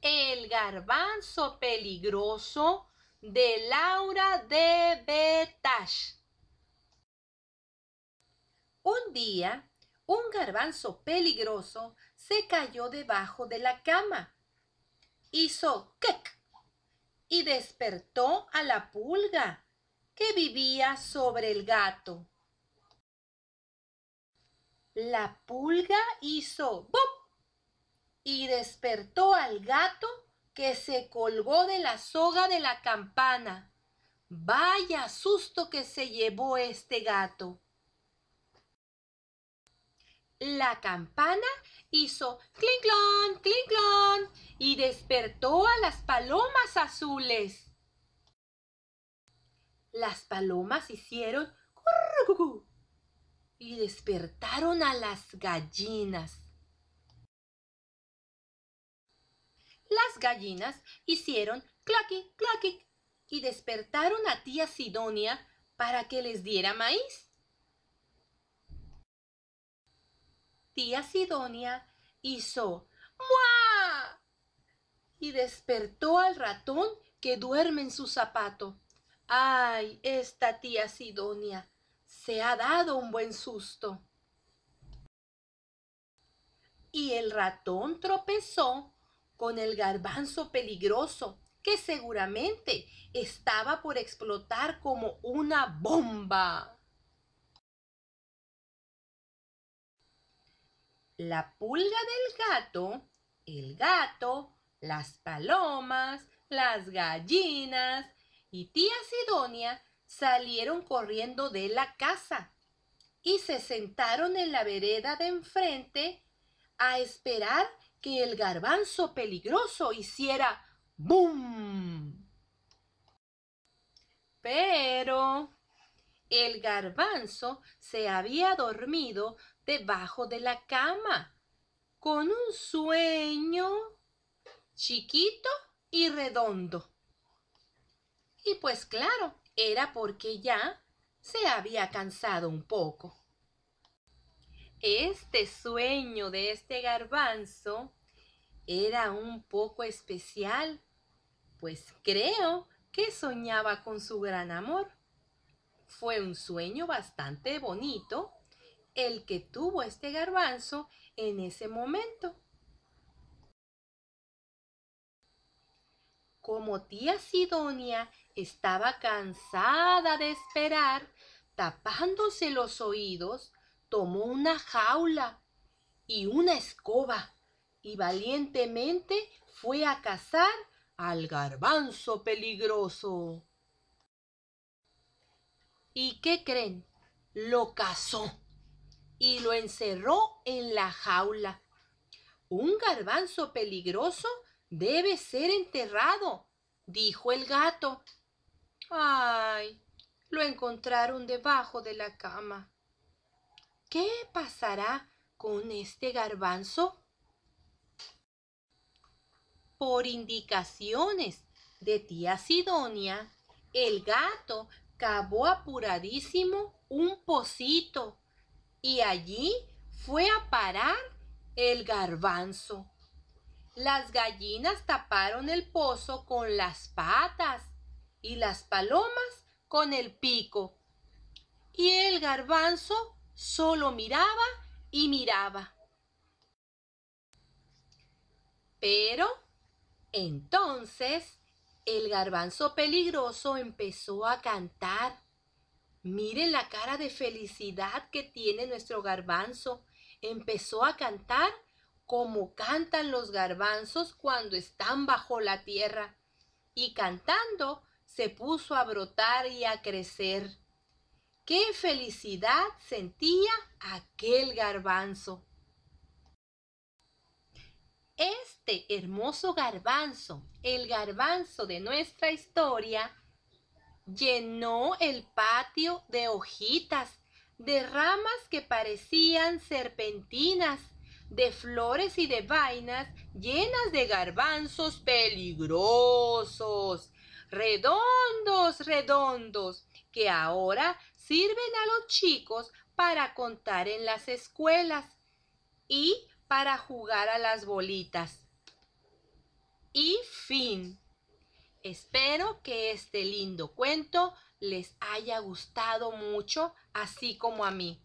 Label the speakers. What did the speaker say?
Speaker 1: El garbanzo peligroso de Laura de Betash. Un día, un garbanzo peligroso se cayó debajo de la cama. Hizo kek y despertó a la pulga, que vivía sobre el gato. La pulga hizo ¡bop! y despertó al gato que se colgó de la soga de la campana. Vaya susto que se llevó este gato. La campana hizo clinclón, clon y despertó a las palomas azules las palomas hicieron currucucú y despertaron a las gallinas. Las gallinas hicieron claqui, claqui y despertaron a tía Sidonia para que les diera maíz. Tía Sidonia hizo ¡Mua! y despertó al ratón que duerme en su zapato. Ay, esta tía Sidonia se ha dado un buen susto. Y el ratón tropezó con el garbanzo peligroso que seguramente estaba por explotar como una bomba. La pulga del gato, el gato, las palomas, las gallinas, y tía Sidonia salieron corriendo de la casa y se sentaron en la vereda de enfrente a esperar que el garbanzo peligroso hiciera ¡Bum! Pero el garbanzo se había dormido debajo de la cama con un sueño chiquito y redondo. Y pues claro, era porque ya se había cansado un poco. Este sueño de este garbanzo era un poco especial, pues creo que soñaba con su gran amor. Fue un sueño bastante bonito el que tuvo este garbanzo en ese momento. Como tía Sidonia estaba cansada de esperar, tapándose los oídos, tomó una jaula y una escoba y valientemente fue a cazar al garbanzo peligroso. ¿Y qué creen? Lo cazó y lo encerró en la jaula. Un garbanzo peligroso Debe ser enterrado, dijo el gato. Ay, lo encontraron debajo de la cama. ¿Qué pasará con este garbanzo? Por indicaciones de tía Sidonia, el gato cavó apuradísimo un pocito y allí fue a parar el garbanzo. Las gallinas taparon el pozo con las patas y las palomas con el pico. Y el garbanzo solo miraba y miraba. Pero entonces el garbanzo peligroso empezó a cantar. Miren la cara de felicidad que tiene nuestro garbanzo. Empezó a cantar como cantan los garbanzos cuando están bajo la tierra. Y cantando se puso a brotar y a crecer. ¡Qué felicidad sentía aquel garbanzo! Este hermoso garbanzo, el garbanzo de nuestra historia, llenó el patio de hojitas, de ramas que parecían serpentinas de flores y de vainas llenas de garbanzos peligrosos, redondos, redondos, que ahora sirven a los chicos para contar en las escuelas y para jugar a las bolitas. Y fin. Espero que este lindo cuento les haya gustado mucho, así como a mí.